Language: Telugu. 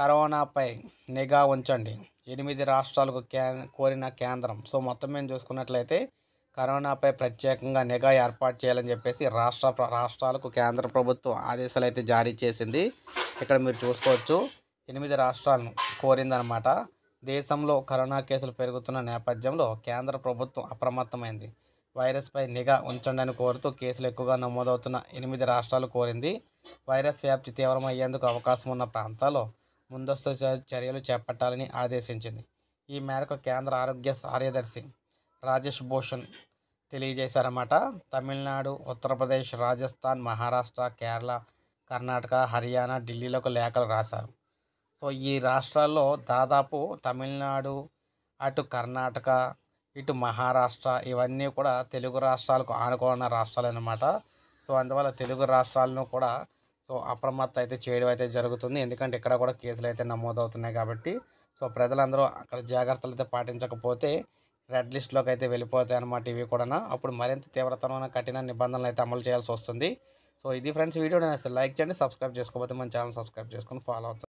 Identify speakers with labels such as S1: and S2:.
S1: కరోనాపై నిఘా ఉంచండి ఎనిమిది రాష్ట్రాలకు కే కోరిన కేంద్రం సో మొత్తం మేము చూసుకున్నట్లయితే కరోనాపై ప్రత్యేకంగా నిఘా ఏర్పాటు చేయాలని చెప్పేసి రాష్ట్ర రాష్ట్రాలకు కేంద్ర ప్రభుత్వం ఆదేశాలు అయితే జారీ చేసింది ఇక్కడ మీరు చూసుకోవచ్చు ఎనిమిది రాష్ట్రాలను కోరిందనమాట దేశంలో కరోనా కేసులు పెరుగుతున్న నేపథ్యంలో కేంద్ర ప్రభుత్వం అప్రమత్తమైంది వైరస్పై నిఘా ఉంచండి అని కోరుతూ కేసులు ఎక్కువగా నమోదవుతున్న ఎనిమిది రాష్ట్రాలు కోరింది వైరస్ వ్యాప్తి తీవ్రమయ్యేందుకు అవకాశం ఉన్న ప్రాంతాల్లో ముందస్తు చర్యలు చేపట్టాలని ఆదేశించింది ఈ మేరకు కేంద్ర ఆరోగ్య కార్యదర్శి రాజేష్ భూషణ్ తెలియజేశారన్నమాట తమిళనాడు ఉత్తరప్రదేశ్ రాజస్థాన్ మహారాష్ట్ర కేరళ కర్ణాటక హర్యానా ఢిల్లీలకు లేఖలు రాశారు సో ఈ రాష్ట్రాల్లో దాదాపు తమిళనాడు అటు కర్ణాటక ఇటు మహారాష్ట్ర ఇవన్నీ కూడా తెలుగు రాష్ట్రాలకు ఆనుకున్న రాష్ట్రాలు అన్నమాట సో అందువల్ల తెలుగు రాష్ట్రాలను కూడా సో అప్రమత్త అయితే చేయడం అయితే జరుగుతుంది ఎందుకంటే ఇక్కడ కూడా కేసులు అయితే నమోదవుతున్నాయి కాబట్టి సో ప్రజలందరూ అక్కడ జాగ్రత్తలు అయితే పాటించకపోతే రెడ్ లిస్ట్లోకి అయితే వెళ్ళిపోతాయి అన్నమాట ఇవి కూడా అప్పుడు మరింత తీవ్రతరమైన కఠిన నిబంధనలు అయితే అమలు చేయాల్సి వస్తుంది సో ఇది ఫ్రెండ్స్ వీడియో నేను లైక్ చేయండి సబ్స్క్రైబ్ చేసుకోకపోతే మన ఛానల్ సబ్స్క్రైబ్ చేసుకొని ఫాలో అవుతుంది